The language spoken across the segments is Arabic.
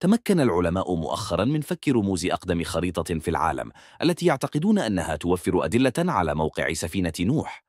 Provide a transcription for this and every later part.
تمكن العلماء مؤخرا من فك رموز أقدم خريطة في العالم التي يعتقدون أنها توفر أدلة على موقع سفينة نوح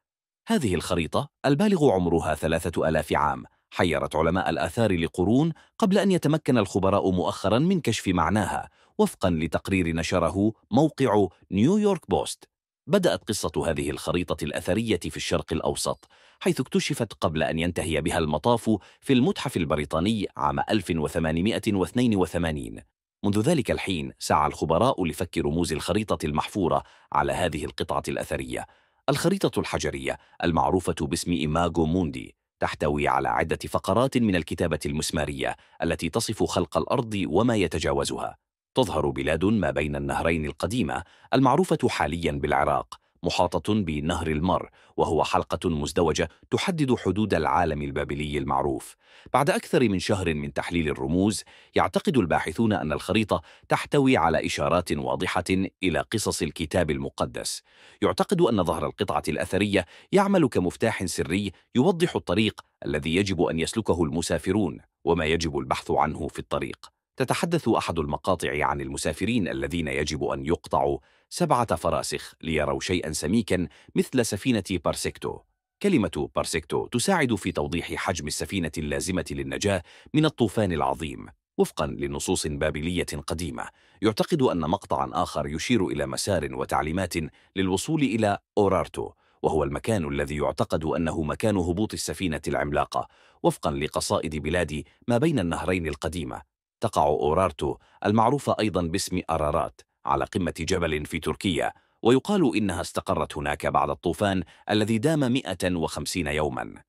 هذه الخريطة البالغ عمرها ثلاثة ألاف عام حيرت علماء الآثار لقرون قبل أن يتمكن الخبراء مؤخرا من كشف معناها وفقا لتقرير نشره موقع نيويورك بوست بدأت قصة هذه الخريطة الأثرية في الشرق الأوسط حيث اكتشفت قبل أن ينتهي بها المطاف في المتحف البريطاني عام 1882 منذ ذلك الحين سعى الخبراء لفك رموز الخريطة المحفورة على هذه القطعة الأثرية الخريطة الحجرية المعروفة باسم إيماغو موندي تحتوي على عدة فقرات من الكتابة المسمارية التي تصف خلق الأرض وما يتجاوزها تظهر بلاد ما بين النهرين القديمة المعروفة حاليا بالعراق محاطة بنهر المر وهو حلقة مزدوجة تحدد حدود العالم البابلي المعروف بعد أكثر من شهر من تحليل الرموز يعتقد الباحثون أن الخريطة تحتوي على إشارات واضحة إلى قصص الكتاب المقدس يعتقد أن ظهر القطعة الأثرية يعمل كمفتاح سري يوضح الطريق الذي يجب أن يسلكه المسافرون وما يجب البحث عنه في الطريق تتحدث أحد المقاطع عن المسافرين الذين يجب أن يقطعوا سبعة فراسخ ليروا شيئا سميكا مثل سفينة بارسيكتو كلمة بارسيكتو تساعد في توضيح حجم السفينة اللازمة للنجاة من الطوفان العظيم وفقا لنصوص بابلية قديمة يعتقد أن مقطعا آخر يشير إلى مسار وتعليمات للوصول إلى أورارتو وهو المكان الذي يعتقد أنه مكان هبوط السفينة العملاقة وفقا لقصائد بلاد ما بين النهرين القديمة تقع أورارتو المعروفة أيضا باسم أرارات على قمة جبل في تركيا ويقال إنها استقرت هناك بعد الطوفان الذي دام 150 يوما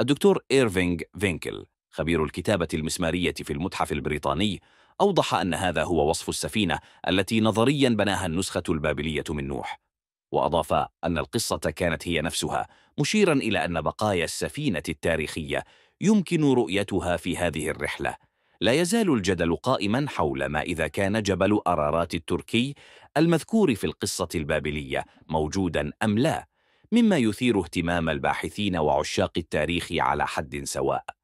الدكتور إيرفينغ فينكل خبير الكتابة المسمارية في المتحف البريطاني أوضح أن هذا هو وصف السفينة التي نظريا بناها النسخة البابلية من نوح وأضاف أن القصة كانت هي نفسها مشيرا إلى أن بقايا السفينة التاريخية يمكن رؤيتها في هذه الرحلة لا يزال الجدل قائما حول ما إذا كان جبل أرارات التركي المذكور في القصة البابلية موجودا أم لا مما يثير اهتمام الباحثين وعشاق التاريخ على حد سواء